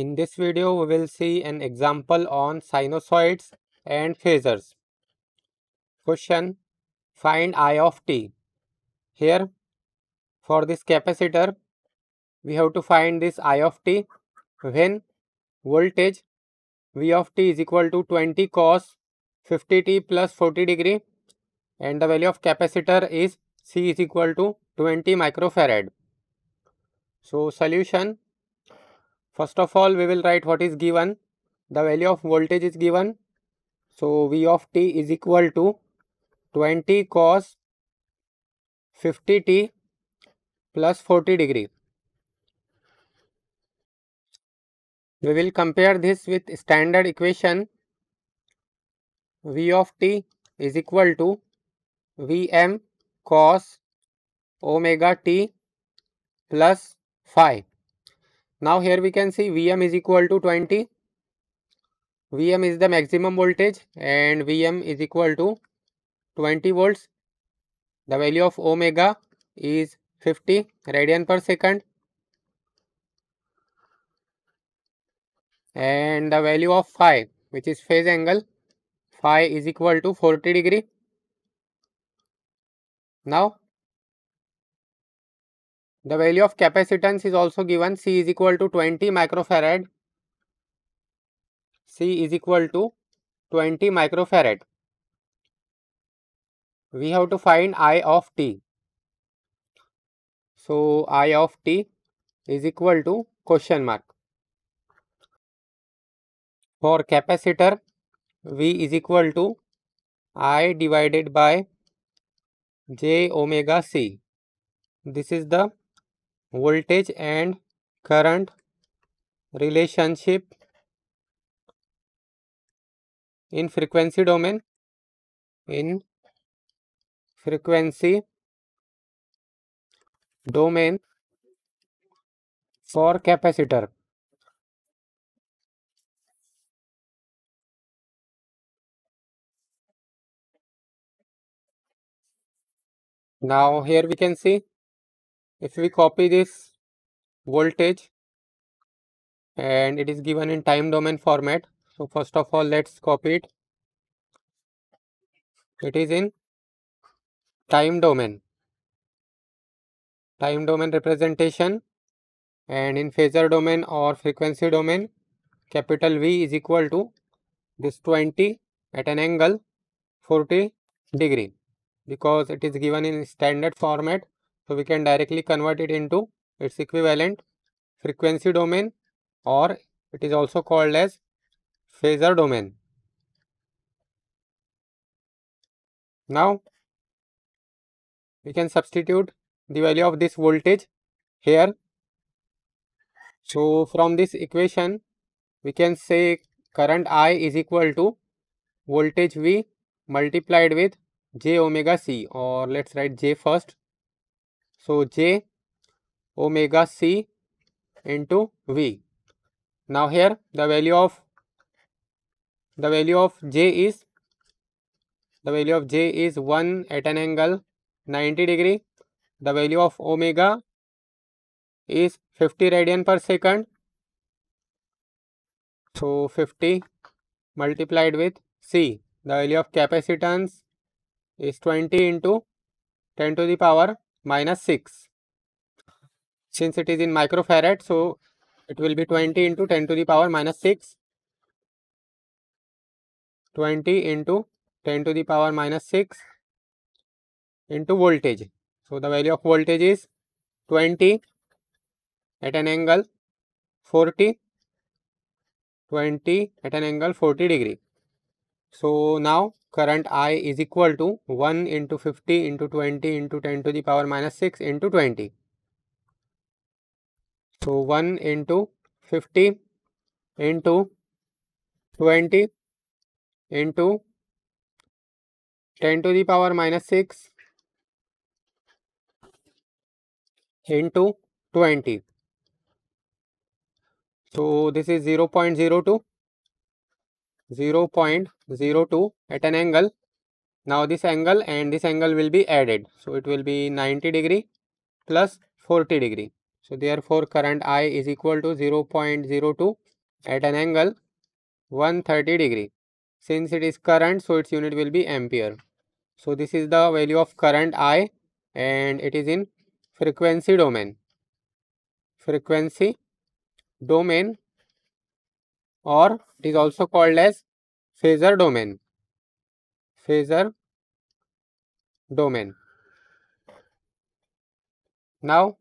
In this video, we will see an example on sinusoids and phasors. Question, find I of t. Here, for this capacitor, we have to find this I of t when voltage V of t is equal to 20 cos 50t plus 40 degree and the value of capacitor is C is equal to 20 microfarad. So, solution First of all, we will write what is given. The value of voltage is given. So, V of t is equal to 20 cos 50 t plus 40 degree. We will compare this with standard equation V of t is equal to Vm cos omega t plus phi. Now here we can see Vm is equal to 20. Vm is the maximum voltage and Vm is equal to 20 volts. The value of omega is 50 radian per second. And the value of phi which is phase angle phi is equal to 40 degree. Now the value of capacitance is also given C is equal to 20 microfarad. C is equal to 20 microfarad. We have to find I of t. So, I of t is equal to question mark. For capacitor, V is equal to I divided by j omega c. This is the voltage and current relationship in frequency domain in frequency domain for capacitor now here we can see if we copy this voltage and it is given in time domain format so first of all let's copy it it is in time domain time domain representation and in phasor domain or frequency domain capital V is equal to this 20 at an angle 40 degree because it is given in standard format so we can directly convert it into its equivalent frequency domain or it is also called as phasor domain. Now we can substitute the value of this voltage here. So from this equation we can say current I is equal to voltage V multiplied with j omega c or let's write j first so j omega c into v now here the value of the value of j is the value of j is one at an angle ninety degree the value of omega is fifty radian per second so fifty multiplied with c the value of capacitance is twenty into ten to the power minus 6 since it is in microfarad so it will be 20 into 10 to the power minus 6 20 into 10 to the power minus 6 into voltage so the value of voltage is 20 at an angle 40 20 at an angle 40 degree so now current I is equal to 1 into 50 into 20 into 10 to the power minus 6 into 20. So 1 into 50 into 20 into 10 to the power minus 6 into 20. So this is 0 0.02 0.02 at an angle. Now this angle and this angle will be added. So it will be 90 degree plus 40 degree. So therefore current I is equal to 0.02 at an angle 130 degree. Since it is current so its unit will be ampere. So this is the value of current I and it is in frequency domain. Frequency domain or it is also called as phasor domain phasor domain now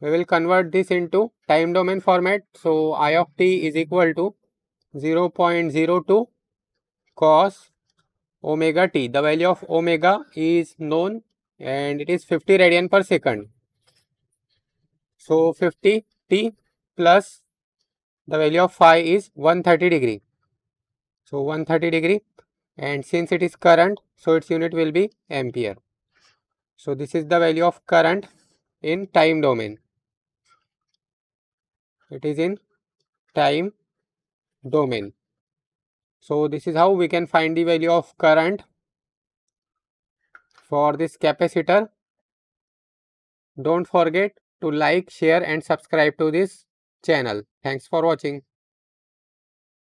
we will convert this into time domain format so i of t is equal to 0.02 cos omega t the value of omega is known and it is 50 radian per second so 50 t plus the value of phi is 130 degree. So 130 degree and since it is current, so its unit will be ampere. So this is the value of current in time domain. It is in time domain. So this is how we can find the value of current for this capacitor. Don't forget to like, share and subscribe to this channel. Thanks for watching.